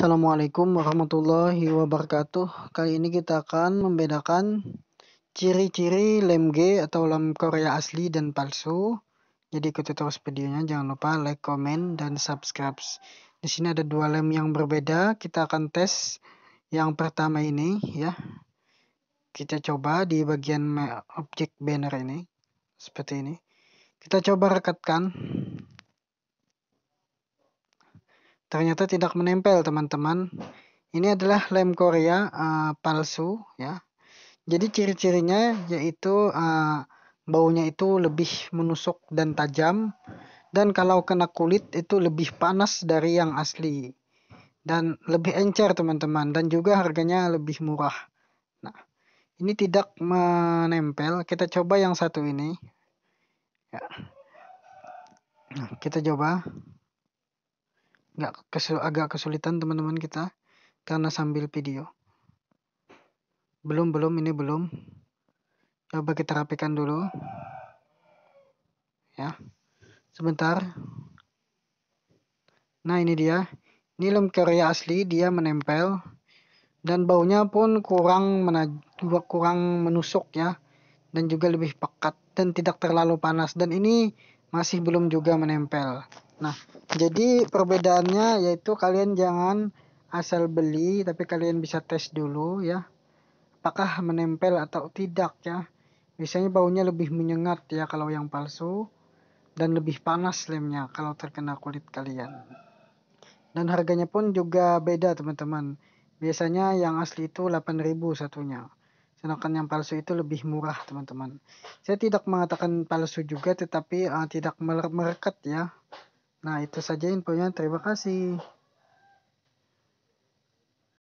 Assalamualaikum warahmatullahi wabarakatuh. Kali ini kita akan membedakan ciri-ciri lem G atau lem Korea asli dan palsu. Jadi ikuti terus videonya, jangan lupa like, comment, dan subscribe. Di sini ada dua lem yang berbeda, kita akan tes yang pertama ini ya. Kita coba di bagian objek banner ini, seperti ini. Kita coba rekatkan. ternyata tidak menempel teman-teman. Ini adalah lem Korea uh, palsu ya. Jadi ciri-cirinya yaitu uh, baunya itu lebih menusuk dan tajam dan kalau kena kulit itu lebih panas dari yang asli dan lebih encer teman-teman dan juga harganya lebih murah. Nah, ini tidak menempel. Kita coba yang satu ini. Ya. Nah, kita coba nggak kesul agak kesulitan teman-teman kita karena sambil video. Belum belum ini belum. Coba kita rapikan dulu. Ya. Sebentar. Nah, ini dia. Ini lem karya asli, dia menempel dan baunya pun kurang juga kurang menusuk ya dan juga lebih pekat dan tidak terlalu panas dan ini masih belum juga menempel. Nah, jadi perbedaannya yaitu kalian jangan asal beli tapi kalian bisa tes dulu ya. Apakah menempel atau tidak ya. Biasanya baunya lebih menyengat ya kalau yang palsu dan lebih panas lemnya kalau terkena kulit kalian. Dan harganya pun juga beda teman-teman. Biasanya yang asli itu 8000 satunya. Sedangkan yang palsu itu lebih murah teman-teman. Saya tidak mengatakan palsu juga tetapi uh, tidak merekat ya Nah, itu saja infonya. Terima kasih.